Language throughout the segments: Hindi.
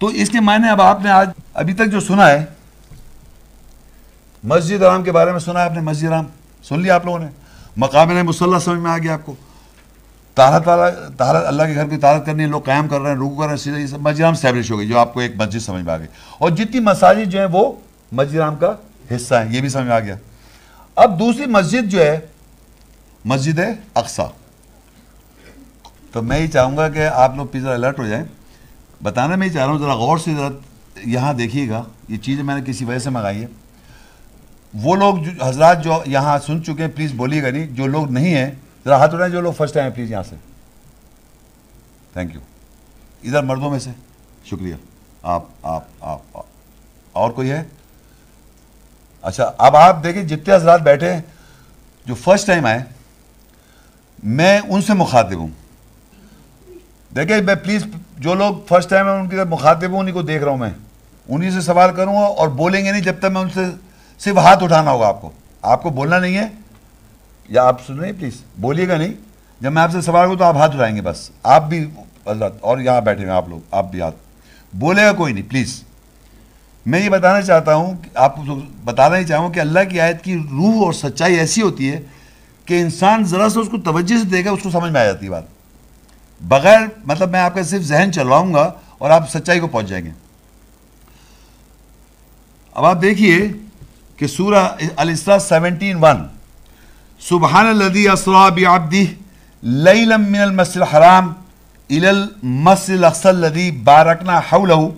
तो इसके मायने अब आपने आज अभी तक जो सुना है मस्जिद राम के बारे में सुना है आपने मस्जिद राम सुन लिया आप लोगों ने मकाम मुसल्ला समझ में आ गया आपको तहारत वाला तहारत अल्लाह के घर की तहारत करनी है लोग कायम कर रहे हैं रुकू कर रहे हैं सीधे सब मस्जिद स्टैब्लिश हो गई जो आपको एक मस्जिद समझ में आ गई और जितनी मसाजिद जो है वो मस्जिद राम का हिस्सा है ये भी समझ में आ गया अब दूसरी मस्जिद जो है मस्जिद अक्सा तो मैं ये चाहूंगा कि आप लोग पिज़्ज़ा अलर्ट हो जाएं बताना मैं चाह रहा हूँ ज़रा गौर से ज़रा यहाँ देखिएगा ये चीज़ मैंने किसी वजह से मंगाई है वो लोग जो हजरात जो यहाँ सुन चुके हैं प्लीज़ बोलिएगा नहीं जो लोग नहीं हैं ज़रा हाथ उठाएं जो लोग फर्स्ट टाइम हैं प्लीज़ यहाँ से थैंक यू इधर मर्दों में से शुक्रिया आप आप आप, आप। और कोई है अच्छा अब आप देखिए जितने हजरात बैठे हैं जो फर्स्ट टाइम आए मैं उनसे मुखातिब हूँ देखिए मैं प्लीज़ जो लोग फर्स्ट टाइम है तरफ मुखातिब हूँ उन्हीं को देख रहा हूँ मैं उन्हीं से सवाल करूँगा और बोलेंगे नहीं जब तक मैं उनसे सिर्फ हाथ उठाना होगा आपको आपको बोलना नहीं है या आप सुन रहे प्लीज़ बोलिएगा नहीं जब मैं आपसे सवाल करूँ तो आप हाथ उठाएंगे बस आप भी और यहाँ बैठे हैं आप लोग आप भी हाथ बोलेगा कोई नहीं प्लीज़ मैं ये बताना चाहता हूँ आपको बताना ही चाहूँ कि अल्लाह की आयत की रूह और सच्चाई ऐसी होती है कि इंसान ज़रा सा उसको तवज्जो से देगा उसको समझ में आ जाती है बात बगैर मतलब मैं आपका सिर्फ जहन चलाऊंगा और आप सच्चाई को पहुंच जाएंगे अब आप देखिए कि सूरह अलिस्ता सेवनटीन वन सुबहान लदी असराबी मिनल मसल हराम इलल मसल अक्सल लदी बारकना हवलहू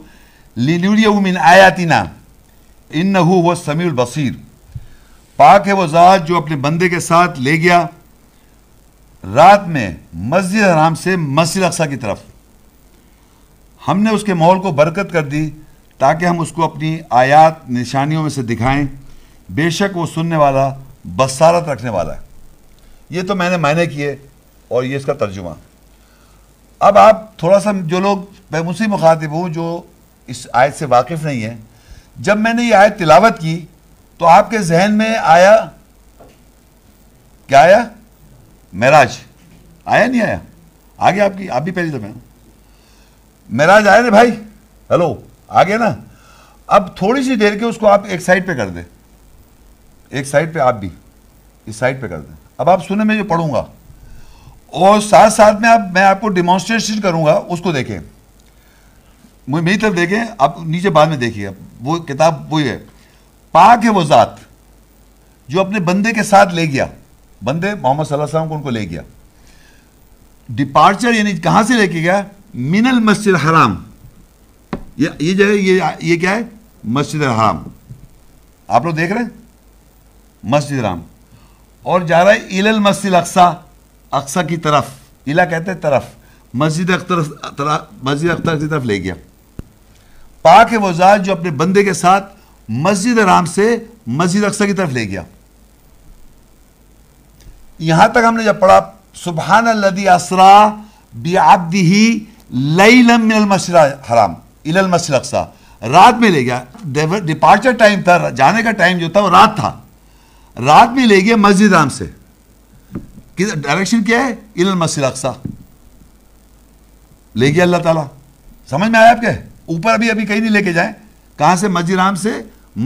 लिनुरियू मिन आयातिना इन वो समीर बसीर पाक है वो ज़ात जो अपने बंदे के साथ ले गया रात में मस्जिद हराम से मस्जिद अक्सा की तरफ हमने उसके माहौल को बरकत कर दी ताकि हम उसको अपनी आयात निशानियों में से दिखाएं बेशक वो सुनने वाला बसारत रखने वाला है ये तो मैंने मायने किए और ये इसका तर्जुमा अब आप थोड़ा सा जो लोग मैं मुझसे मुखातिब हूँ जो इस आयत से वाकिफ़ नहीं है जब मैंने ये आयत तिलावत की तो आपके जहन में आया क्या आया महराज आया नहीं आया आ गया आपकी आप भी पहली दफे महराज आया ना भाई हेलो आ गया ना अब थोड़ी सी देर के उसको आप एक साइड पे कर दें एक साइड पे आप भी इस साइड पे कर दें अब आप सुने मैं जो पढ़ूंगा और साथ साथ में आप मैं आपको डिमॉन्स्ट्रेशन करूंगा उसको देखें मेरी तरफ देखें आप नीचे बाद में देखिए वो किताब वही है पाक है वो ज़ात जो अपने बंदे के साथ ले गया बंदे मोहम्मद सल्लल्लाहु को उनको ले गया डिपार्चर यानी कहां से लेके गया मिनल मस्जिद हराम ये ये जो है ये ये क्या है मस्जिद हराम आप लोग देख रहे हैं मस्जिद हराम और जा रहा है इलल मस्जिद अक्सा अक्सा की तरफ इला कहते हैं तरफ मस्जिद अख्तर मस्जिद अख्तर की तरफ ले गया पाक वजाज जो अपने बंदे के साथ मस्जिद हराम से मस्जिद अक्सा की तरफ ले गया यहां तक हमने जब पढ़ा सुबहान लदी असरा बेआबदी ही लई मशरा हराम इलल रात में ले गया डिपार्चर टाइम था जाने का टाइम जो था वो रात था रात में ले गया मस्जिद राम से डायरेक्शन क्या है इलल मसलकसा ले गया अल्लाह ताला समझ में आया आपके ऊपर अभी अभी कहीं नहीं लेके जाए कहाँ से मस्जिद राम से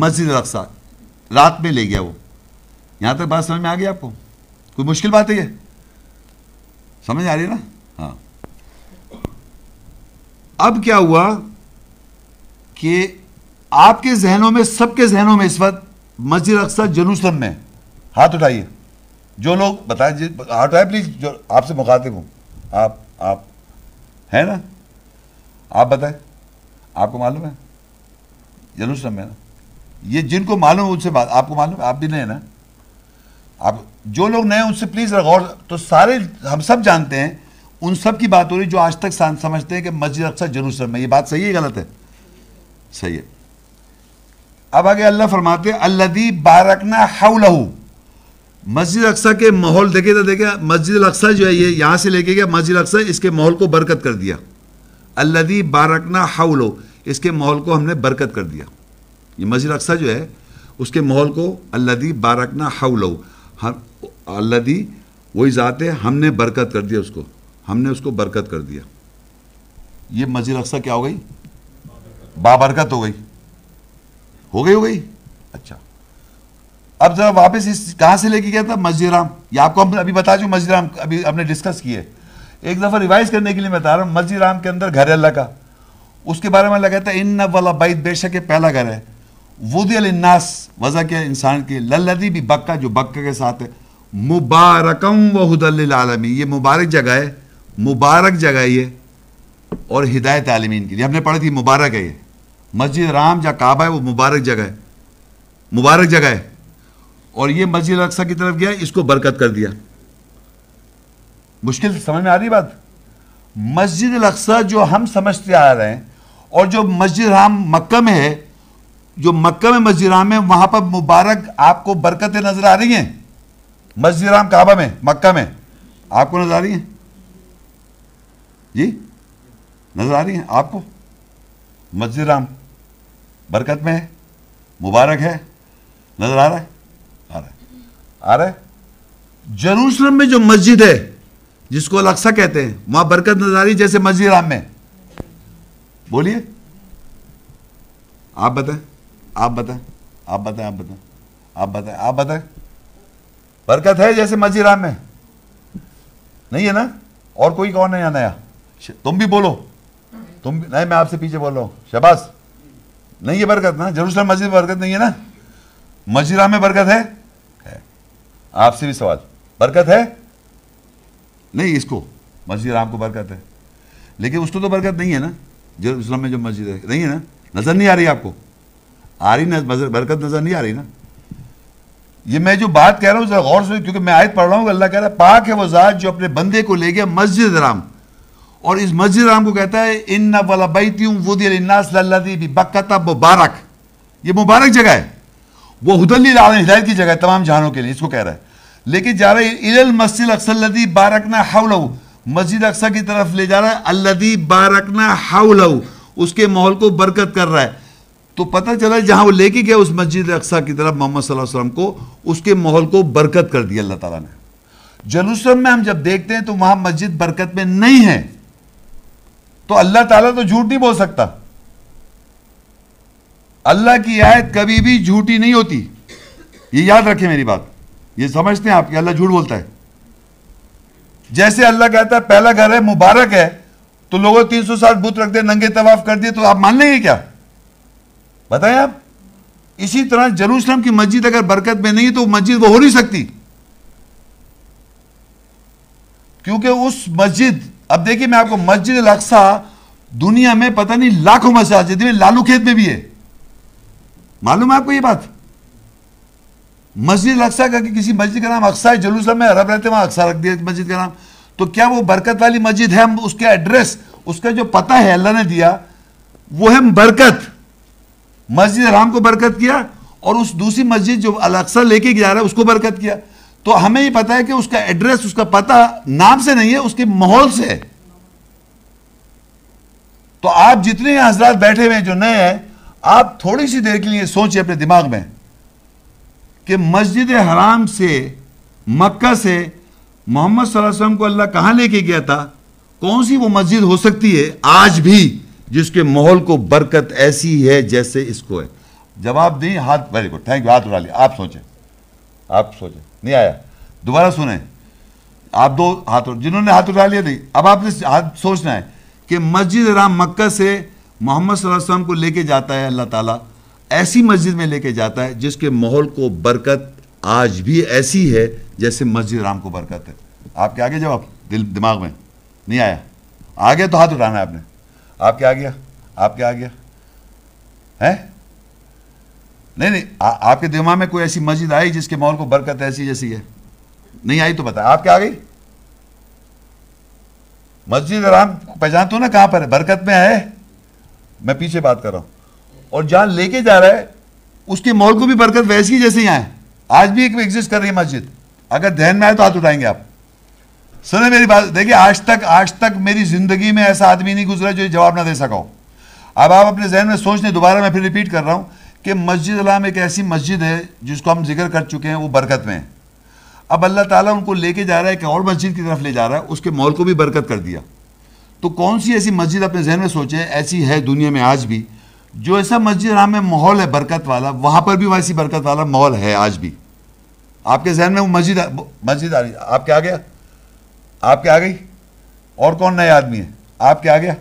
मस्जिद रक्सा रात में ले गया वो यहाँ तक बात समझ में आ गया आपको कोई मुश्किल बात है ये समझ आ रही है ना हाँ अब क्या हुआ कि आपके जहनों में सबके जहनों में इस वक्त मस्जिद अक्सर जरूसलम में हाथ उठाइए जो लोग बताए हाथ उठाए प्लीज जो आपसे मुखातिब हूं आप आप है ना आप बताए आपको मालूम है जरूसलम में ना ये जिनको मालूम है उनसे बात आपको मालूम है आप भी नहीं है ना आप जो लोग नए उनसे प्लीज़ गौर तो सारे हम सब जानते हैं उन सब की बात हो रही जो आज तक समझते हैं कि मस्जिद अक्सर जरूसलम में ये बात सही है गलत है सही है अब आगे अल्लाह फरमाते अल्लादी बारकना हाउलहू मस्जिद अक्सा के माहौल देखे तो देखे मस्जिद अक्सा जो है ये यहां से लेके गया मस्जिद अक्सा इसके माहौल को बरकत कर दिया अल्लादी बारकना हऊ इसके माहौल को हमने बरकत कर दिया ये मस्जिद अक्सा जो है उसके माहौल को अल्लादी बारकना लहू हम अल्लाह दी वही ज़ात है हमने बरकत कर दिया उसको हमने उसको बरकत कर दिया ये मस्जिद अक्सा क्या हो गई बाबरकत हो गई हो गई हो गई अच्छा अब जरा वापस इस कहाँ से लेके गया था मस्जिद राम ये आपको हम अभी बता चुके मस्जिद राम अभी हमने डिस्कस किए एक दफ़ा रिवाइज करने के लिए मैं बता रहा हूँ मस्जिद राम के अंदर घर है अल्लाह का उसके बारे में लगा था इन वाला बैत बेशक के पहला घर है वुदलन्नास वज़ा क्या इंसान के लल्लदी भी बक्का जो बक्का के साथ है मुबारकम वहदलमी ये मुबारक जगह है मुबारक जगह ये और हिदायत आलमीन लिए हमने पढ़ी थी मुबारक है ये मस्जिद राम जहाँ काबा है वो मुबारक जगह है मुबारक जगह है और ये मस्जिद अक्सा की तरफ गया इसको बरकत कर दिया मुश्किल समझ में आ रही बात मस्जिद अक्सा जो हम समझते आ रहे हैं और जो मस्जिद राम मक्का में है जो मक्का में मस्जिद राम है वहां पर मुबारक आपको बरकतें नजर आ रही हैं मस्जिद राम काबा में मक्का में आपको नजर आ रही हैं जी नजर आ रही हैं आपको मस्जिद राम बरकत में है मुबारक है नजर आ रहा है आ रहा है आ रहा है जरूसलम में जो मस्जिद है जिसको अलक्सा कहते हैं वहां बरकत नजर आ रही जैसे मस्जिद राम में बोलिए आप बताएं आप बताएं आप बताएं आप बताएं आप बताएं आप बताएं बरकत है जैसे मजीराम में नहीं है ना और कोई कौन है यहाँ नया तुम भी बोलो तुम भी नहीं मैं आपसे पीछे बोल रहा हूँ शहबाज नहीं है बरकत ना जरूसलम मस्जिद में बरकत नहीं है ना मजीरा में बरकत है, है। आपसे भी सवाल बरकत है नहीं इसको मस्जिद आराम को बरकत है लेकिन उसको तो बरकत नहीं है ना जरूसलम में जो मस्जिद है नहीं है ना नजर नहीं आ रही आपको आ रही ना बरकत नजर नहीं आ रही ना ये मैं जो बात कह रहा हूं गौर से क्योंकि मैं आयत पढ़ रहा हूं अल्लाह कह रहा है पाक है वो ज़ात जो अपने बंदे को ले गया मस्जिद राम और इस मस्जिद राम को कहता है इन वलाबी बकता मुबारक ये मुबारक जगह है वो हदली हिदायत की जगह है तमाम जहानों के लिए इसको कह रहा है लेकिन जा रहा है इल मस्जिद अक्सरदी बारकना हाउल मस्जिद अक्सर की तरफ ले जा रहा है अल्लदी बारकना हाउल उसके माहौल को बरकत कर रहा है तो पता चला जहां वो लेके गया उस मस्जिद अक्सा की तरफ मोहम्मद वसल्लम को उसके माहौल को बरकत कर दिया अल्लाह ताला ने जरूसलम में हम जब देखते हैं तो वहां मस्जिद बरकत में नहीं है तो अल्लाह ताला तो झूठ नहीं बोल सकता अल्लाह की आयत कभी भी झूठी नहीं होती ये याद रखें मेरी बात ये समझते हैं आप कि अल्लाह झूठ बोलता है जैसे अल्लाह कहता है पहला घर है मुबारक है तो लोगों तीन सौ साठ बुत रख दे नंगे तवाफ कर दिए तो आप मान लेंगे क्या बताए आप इसी तरह जरूसलम की मस्जिद अगर बरकत में नहीं तो मस्जिद वो हो नहीं सकती क्योंकि उस मस्जिद अब देखिए मैं आपको मस्जिद अक्सा दुनिया में पता नहीं लाखों मस्जिद में लालू खेत में भी है मालूम है आपको ये बात मस्जिद अक्सा कि किसी मस्जिद का नाम अक्सा है जरूसलम में अरब रहते वहां अक्सा रख दिया मस्जिद का नाम तो क्या वो बरकत वाली मस्जिद है हम उसके एड्रेस उसका जो पता है अल्लाह ने दिया वो है बरकत मस्जिद हराम को बरकत किया और उस दूसरी मस्जिद जो अलक्सा लेके जा रहा है उसको बरकत किया तो हमें ये पता है कि उसका एड्रेस उसका पता नाम से नहीं है उसके माहौल से है तो आप जितने हजरा हजरात बैठे हुए हैं जो नए हैं आप थोड़ी सी देर के लिए सोचिए अपने दिमाग में कि मस्जिद हराम से मक्का से मोहम्मद वसल्लम को अल्लाह कहां लेके गया था कौन सी वो मस्जिद हो सकती है आज भी जिसके माहौल को बरकत ऐसी है जैसे इसको है जवाब दें हाथ वेरी गुड थैंक यू हाथ उठा लिया आप सोचें आप सोचें नहीं आया दोबारा सुने आप दो हाथ जिन्होंने हाथ उठा लिया नहीं अब आपने हाथ सोचना है कि मस्जिद राम मक्का से मोहम्मद वसल्लम को लेके जाता है अल्लाह ताला ऐसी मस्जिद में लेके जाता है जिसके माहौल को बरकत आज भी ऐसी है जैसे मस्जिद राम को बरकत है आपके आगे जवाब दिल दिमाग में नहीं आया आगे तो हाथ उठाना है आपने आप क्या आ गया आप क्या आ गया है नहीं नहीं आ, आपके दिमाग में कोई ऐसी मस्जिद आई जिसके मॉल को बरकत ऐसी जैसी है नहीं आई तो बता आप क्या आ गई मस्जिद आराम पहचान तो ना कहां पर है बरकत में है मैं पीछे बात कर रहा हूं और जहां लेके जा रहा है उसके मॉल को भी बरकत वैसी जैसी आए है आज भी एक एग्जिस्ट कर रही है मस्जिद अगर ध्यान में आए तो हाथ उठाएंगे आप सुने मेरी बात देखिए आज तक आज तक मेरी जिंदगी में ऐसा आदमी नहीं गुजरा जो जवाब ना दे सका हो अब आप अपने जहन में सोचने दोबारा मैं फिर रिपीट कर रहा हूँ कि मस्जिद अलाम एक ऐसी मस्जिद है जिसको हम जिक्र कर चुके हैं वो बरकत में है अब अल्लाह ताला उनको लेके जा रहा है कि और मस्जिद की तरफ ले जा रहा है उसके मॉल को भी बरकत कर दिया तो कौन सी ऐसी मस्जिद अपने जहन में सोचे ऐसी है दुनिया में आज भी जो ऐसा मस्जिद राम में माहौल है बरकत वाला वहाँ पर भी वैसी बरकत वाला माहौल है आज भी आपके जहन में वो मस्जिद मस्जिद आ रही आपके आ गया आप क्या आ गई और कौन नए आदमी है आप क्या आ गया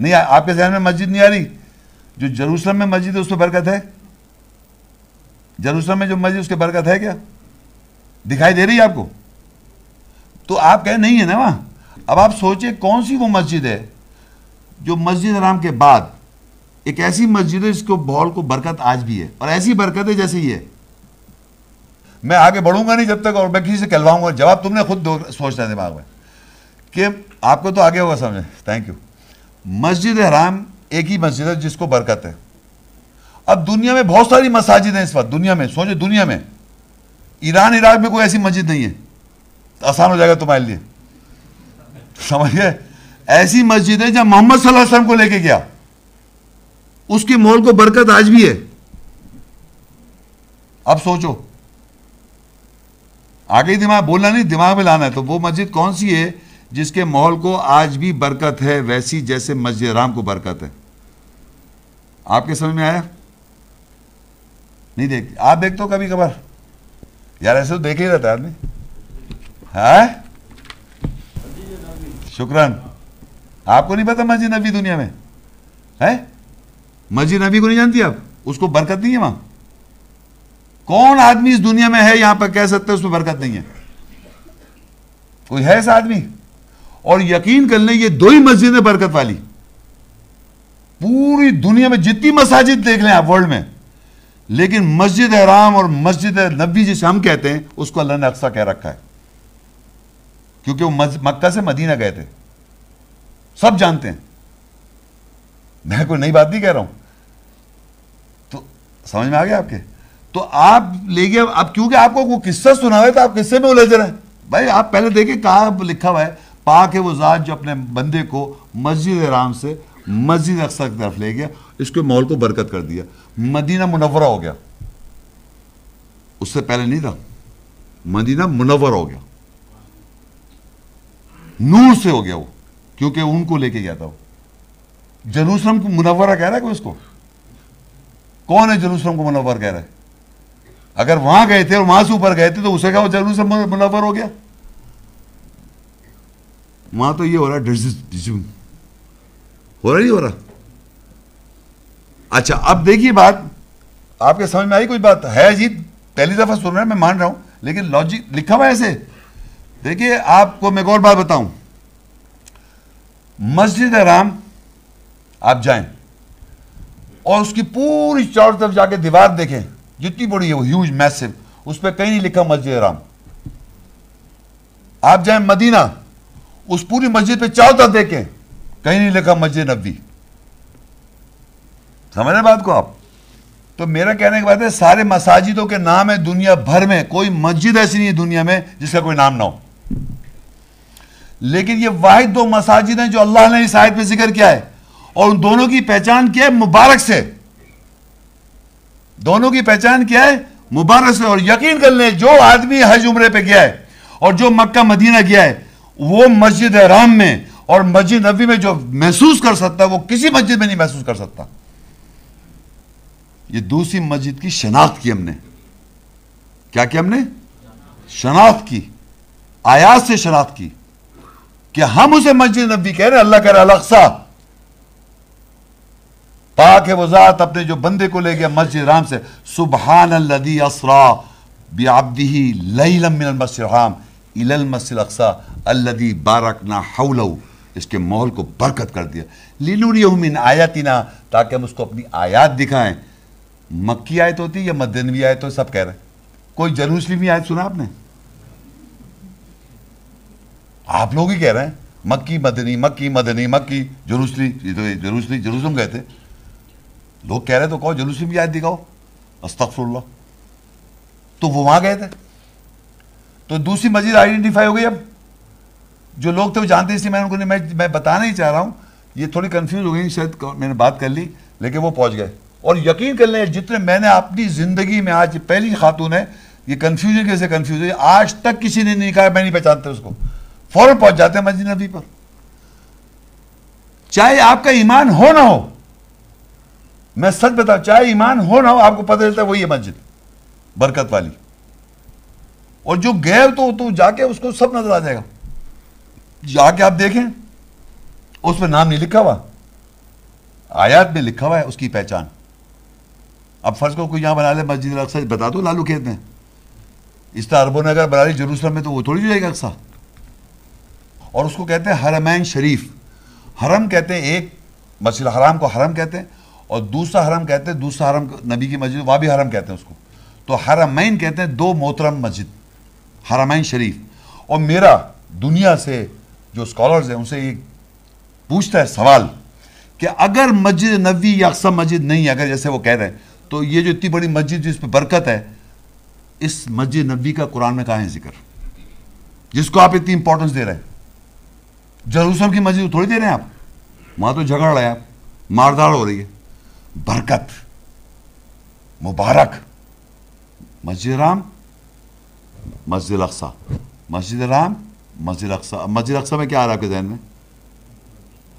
नहीं आ, आपके जहन में मस्जिद नहीं आ रही जो जरूसलम में मस्जिद है पर बरकत है जरूसलम में जो मस्जिद उसके बरकत है क्या दिखाई दे रही है आपको तो आप कह नहीं है ना वहां अब आप सोचे कौन सी वो मस्जिद है जो मस्जिद राम के बाद एक ऐसी मस्जिद है जिसको बॉल को बरकत आज भी है और ऐसी बरकत है जैसे ही है मैं आगे बढ़ूंगा नहीं जब तक और मैं किसी से कहलवाऊंगा जवाब तुमने खुद सोचना है दिमाग में कि आपको तो आगे होगा समझे थैंक यू मस्जिद हराम एक ही मस्जिद है जिसको बरकत है अब दुनिया में बहुत सारी मसाजिद हैं इस वक्त दुनिया में सोचो दुनिया में ईरान इराक में कोई ऐसी मस्जिद नहीं है आसान हो जाएगा तुम्हारे लिए समझिए ऐसी मस्जिद है जहां मोहम्मद वसल्लम को लेके गया उसके मोल को बरकत आज भी है अब सोचो आगे दिमाग बोलना नहीं दिमाग में लाना है तो वो मस्जिद कौन सी है जिसके माहौल को आज भी बरकत है वैसी जैसे मस्जिद राम को बरकत है आपके समझ में आया नहीं देख आप देखते हो कभी कभार यार ऐसे तो देख ही रहता आदमी है शुक्रान आपको नहीं पता मस्जिद नबी दुनिया में है मस्जिद नबी को नहीं जानती आप उसको बरकत नहीं है वहां कौन आदमी इस दुनिया में है यहां पर कह सकते हैं उसमें बरकत नहीं है कोई है ऐसा आदमी और यकीन कर ले ये दो ही मस्जिदें बरकत वाली पूरी दुनिया में जितनी मसाजिद देख लें आप वर्ल्ड में लेकिन मस्जिद हराम और मस्जिद नबी जिसे हम कहते हैं उसको अल्लाह ने अक्सा कह रखा है क्योंकि वो मक्का से मदीना गए थे सब जानते हैं मैं कोई नई बात नहीं कह रहा हूं तो समझ में आ गया आपके तो आप ले गए अब क्योंकि आपको वो किस्सा सुना हुआ है तो आप किस्से में उलझ रहे हैं भाई आप पहले देखिए कहा लिखा हुआ है पाक है वो ज़ात जो अपने बंदे को मस्जिद आराम से मस्जिद अक्सर की तरफ ले गया इसके मॉल को बरकत कर दिया मदीना मुनवरा हो गया उससे पहले नहीं था मदीना मुनवर हो गया नूर से हो गया वो क्योंकि उनको लेके गया था वो जरूसलम को मुनवरा कह रहा है कोई उसको कौन है जरूसलम को मुनवर कह रहा है अगर वहां गए थे और वहां से ऊपर गए थे तो उसे क्या जरूर से मुनाफर हो गया वहां तो ये हो रहा है हो रहा नहीं हो रहा अच्छा अब देखिए बात आपके समझ में आई कोई बात है जी पहली दफा सुन रहे मैं मान रहा हूं लेकिन लॉजिक लिखा हुआ ऐसे देखिए आपको मैं एक और बात बताऊं मस्जिद राम आप जाएं और उसकी पूरी चारों तरफ जाके दीवार देखें जितनी बड़ी है वो ह्यूज मैसिव उस पर कहीं नहीं लिखा मस्जिद राम आप जाए मदीना उस पूरी मस्जिद पे चारों तरफ देखें कहीं नहीं लिखा मस्जिद नबी समझ रहे बात को आप तो मेरा कहने की बात है सारे मसाजिदों के नाम है दुनिया भर में कोई मस्जिद ऐसी नहीं है दुनिया में जिसका कोई नाम ना हो लेकिन ये वाहिद दो मसाजिद हैं जो अल्लाह ने इस आयत में जिक्र किया है और उन दोनों की पहचान क्या है मुबारक से दोनों की पहचान क्या है मुबारस और यकीन कर ले जो आदमी हज उम्र पे गया है और जो मक्का मदीना गया है वो मस्जिद राम में और मस्जिद नबी में जो महसूस कर सकता है वो किसी मस्जिद में नहीं महसूस कर सकता ये दूसरी मस्जिद की शनाख्त की हमने क्या किया हमने शनाख्त की आयात से शनाख्त की कि हम उसे मस्जिद नबी कह रहे हैं अल्लाह कह रहे अल्लाह पाक वजात अपने जो बंदे को ले गया मस्जिद राम से सुबहान लदी असरा बेआबदी लमिनमस्जिद हराम इलमस्जिद अक्सा अल्लदी बारक ना इसके माहौल को बरकत कर दिया लिनुरियमिन आयातिना ताकि हम उसको अपनी आयात दिखाएं मक्की आयत होती या मदनवी आयत हो सब कह रहे हैं कोई जरूसलीमी आयत सुना आपने आप लोग ही कह रहे हैं मक्की मदनी मक्की मदनी मक्की जरूसली तो जरूसली जरूसम गए थे लोग कह रहे तो कहो जुलूसी भी आयत दिखाओ अस्तफुल्ला तो वो वहां गए थे तो दूसरी मस्जिद आइडेंटिफाई हो गई अब जो लोग थे वो जानते इसलिए मैंने उनको मैं मैं बताना ही चाह रहा हूं ये थोड़ी कंफ्यूज हो गई शायद मैंने बात कर ली लेकिन वो पहुंच गए और यकीन कर लें जितने मैंने अपनी ज़िंदगी में आज पहली खातून है ये कंफ्यूजन कैसे कन्फ्यूज हुई आज तक किसी ने नहीं कहा मैं नहीं पहचानते उसको फ़ौरन पहुंच जाते हैं मस्जिद नबी पर चाहे आपका ईमान हो ना हो मैं सच बता चाहे ईमान हो ना हो आपको पता चलता है वही है मस्जिद बरकत वाली और जो गैर तो तू तो जाके उसको सब नजर आ जाएगा जाके आप देखें उस पर नाम नहीं लिखा हुआ आयात में लिखा हुआ है उसकी पहचान अब फर्ज को कोई यहां बना ले मस्जिद अक्सर बता दो लालू खेत में इस तरह अरबों ने अगर बना ली जरूसलम में तो वो थोड़ी जाएगा अक्सा और उसको कहते हैं हरमैन शरीफ हरम कहते हैं एक मस्जिद हराम को हरम कहते हैं और दूसरा हरम कहते हैं दूसरा हरम नबी की मस्जिद वह भी हरम कहते हैं उसको तो हरमैन कहते हैं दो मोहतरम मस्जिद हरमैन शरीफ और मेरा दुनिया से जो स्कॉलर्स हैं उनसे ये पूछता है सवाल कि अगर मस्जिद नबी या अक्सम मस्जिद नहीं है अगर जैसे वो कह रहे हैं तो ये जो इतनी बड़ी मस्जिद जिस पर बरकत है इस मस्जिद नबी का कुरान में कहा है जिक्र जिसको आप इतनी इंपॉर्टेंस दे रहे हैं जरूसम की मस्जिद थोड़ी दे रहे हैं आप वहां तो झगड़ रहे हैं आप मारदार हो रही है बरकत मुबारक मस्जिद राम मस्जिद अक्सा मस्जिद राम मस्जिद अक्सा मस्जिद अक्सा में क्या आ रहा है आपके जहन में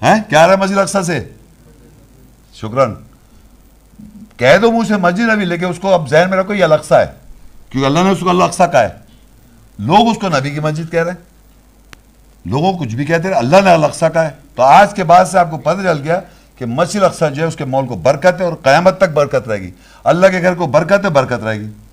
हैं क्या आ रहा है मस्जिद अक्सा से शुक्रन कह दो मुंह से मस्जिद अभी लेकिन उसको अब जहन में रखो ये अलक्सा है क्योंकि अल्लाह ने उसको अल्लाह अक्सा कहा है लोग उसको नबी की मस्जिद कह रहे हैं लोगों कुछ भी कहते रहे अल्लाह ने अलक्सा कहा है तो आज के बाद से आपको पता चल गया कि मस्जिद अक्सा जो है उसके मॉल को बरकत है और क़्यामत तक बरकत रहेगी अल्लाह के घर को बरकत है बरकत रहेगी